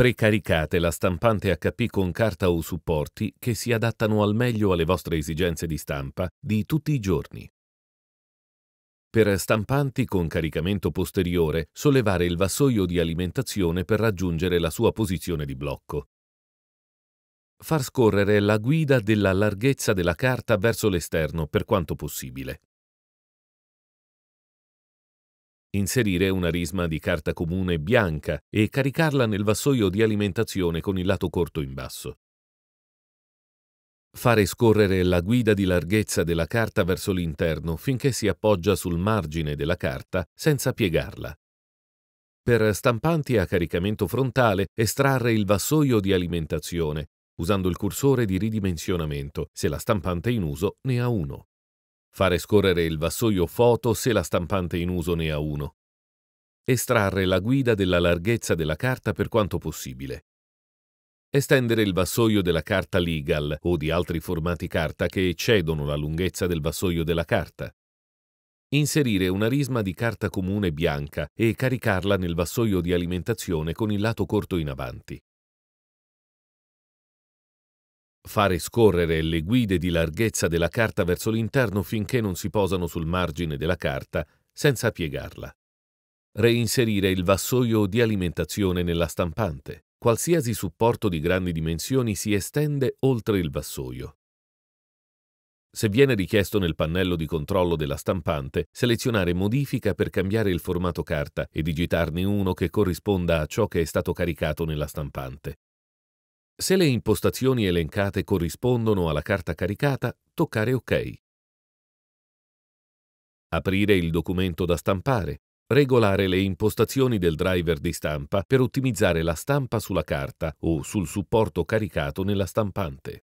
Precaricate la stampante HP con carta o supporti che si adattano al meglio alle vostre esigenze di stampa di tutti i giorni. Per stampanti con caricamento posteriore, sollevare il vassoio di alimentazione per raggiungere la sua posizione di blocco. Far scorrere la guida della larghezza della carta verso l'esterno per quanto possibile inserire una risma di carta comune bianca e caricarla nel vassoio di alimentazione con il lato corto in basso. Fare scorrere la guida di larghezza della carta verso l'interno finché si appoggia sul margine della carta senza piegarla. Per stampanti a caricamento frontale estrarre il vassoio di alimentazione usando il cursore di ridimensionamento se la stampante in uso ne ha uno fare scorrere il vassoio foto se la stampante in uso ne ha uno, estrarre la guida della larghezza della carta per quanto possibile, estendere il vassoio della carta legal o di altri formati carta che eccedono la lunghezza del vassoio della carta, inserire una risma di carta comune bianca e caricarla nel vassoio di alimentazione con il lato corto in avanti. Fare scorrere le guide di larghezza della carta verso l'interno finché non si posano sul margine della carta senza piegarla. Reinserire il vassoio di alimentazione nella stampante. Qualsiasi supporto di grandi dimensioni si estende oltre il vassoio. Se viene richiesto nel pannello di controllo della stampante, selezionare Modifica per cambiare il formato carta e digitarne uno che corrisponda a ciò che è stato caricato nella stampante. Se le impostazioni elencate corrispondono alla carta caricata, toccare OK. Aprire il documento da stampare. Regolare le impostazioni del driver di stampa per ottimizzare la stampa sulla carta o sul supporto caricato nella stampante.